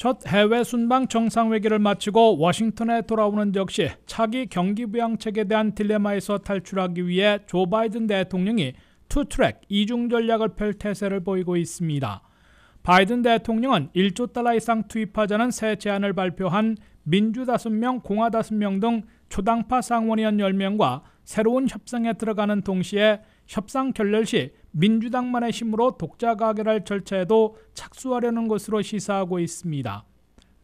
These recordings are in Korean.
첫 해외 순방 정상회의를 마치고 워싱턴에 돌아오는 역시 차기 경기 부양책에 대한 딜레마에서 탈출하기 위해 조 바이든 대통령이 투트랙 이중 전략을 펼 태세를 보이고 있습니다. 바이든 대통령은 1조 달러 이상 투입하자는 새 제안을 발표한 민주 5명, 공화 5명 등 초당파 상원의원 10명과 새로운 협상에 들어가는 동시에 협상 결렬 시 민주당만의 힘으로 독자 가결할 절차에도 착수하려는 것으로 시사하고 있습니다.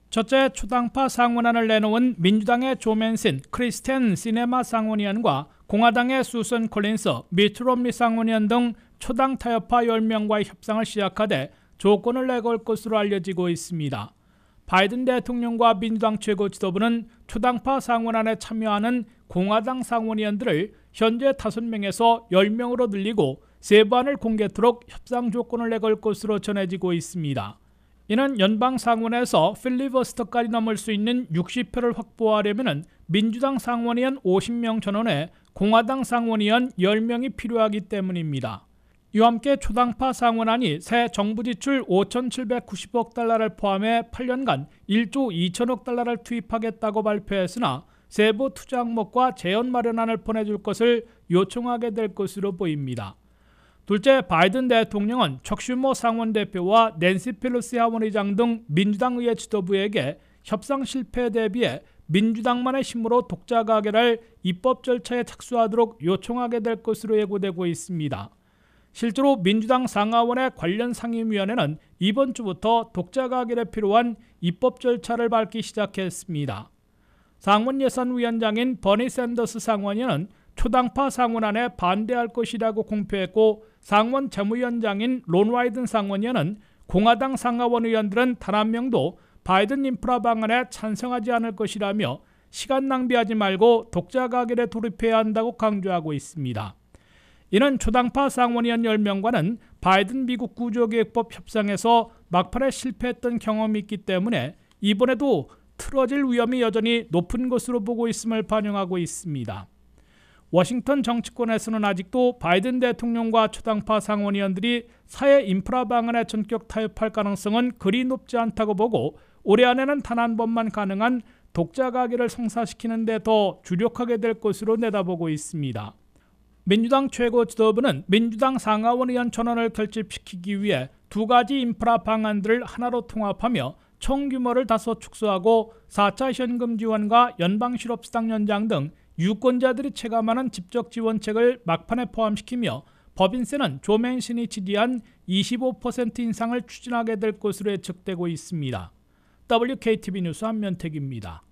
첫째 초당파 상원안을 내놓은 민주당의 조맨신 크리스텐 시네마 상원의원과 공화당의 수슨 콜린스 미트롬미 상원의원 등 초당 타협파 10명과의 협상을 시작하되 조건을 내걸 것으로 알려지고 있습니다. 바이든 대통령과 민주당 최고 지도부는 초당파 상원안에 참여하는 공화당 상원의원들을 현재 5명에서 10명으로 늘리고 세부안을 공개토록 협상 조건을 내걸 것으로 전해지고 있습니다. 이는 연방 상원에서 필리버스터까지 넘을 수 있는 60표를 확보하려면 민주당 상원의원 50명 전원에 공화당 상원의원 10명이 필요하기 때문입니다. 이와 함께 초당파 상원안이 새 정부 지출 5,790억 달러를 포함해 8년간 1조 2천억 달러를 투입하겠다고 발표했으나 세부 투자 항목과 재원 마련안을 보내줄 것을 요청하게 될 것으로 보입니다. 둘째, 바이든 대통령은 척슈모 상원대표와 낸시 필로시 하원의장 등 민주당 의회 지도부에게 협상 실패 대비해 민주당만의 힘으로 독자 가결를 입법 절차에 착수하도록 요청하게 될 것으로 예고되고 있습니다. 실제로 민주당 상하원의 관련 상임위원회는 이번 주부터 독자 가결에 필요한 입법 절차를 밟기 시작했습니다. 상원 예산위원장인 버니 샌더스 상원위은 초당파 상원안에 반대할 것이라고 공표했고 상원 재무위원장인 론 와이든 상원위원은 공화당 상하원 의원들은 단 한 명도 바이든 인프라 방안에 찬성하지 않을 것이라며 시간 낭비하지 말고 독자 가결에 돌입해야 한다고 강조하고 있습니다. 이는 초당파 상원의원 10명과는 바이든 미국 구조개혁법 협상에서 막판에 실패했던 경험이 있기 때문에 이번에도 틀어질 위험이 여전히 높은 것으로 보고 있음을 반영하고 있습니다. 워싱턴 정치권에서는 아직도 바이든 대통령과 초당파 상원의원들이 사회 인프라 방안에 전격 타협할 가능성은 그리 높지 않다고 보고 올해 안에는 단 한 번만 가능한 독자 가기를 성사시키는 데더 주력하게 될 것으로 내다보고 있습니다. 민주당 최고 지도부는 민주당 상하원 의원 전원을 결집시키기 위해 두 가지 인프라 방안들을 하나로 통합하며 총 규모를 다소 축소하고 4차 현금 지원과 연방 실업수당 연장 등 유권자들이 체감하는 직접 지원책을 막판에 포함시키며 법인세는 조맨신이 지지한 25% 인상을 추진하게 될 것으로 예측되고 있습니다. WKTV 뉴스 한면택입니다.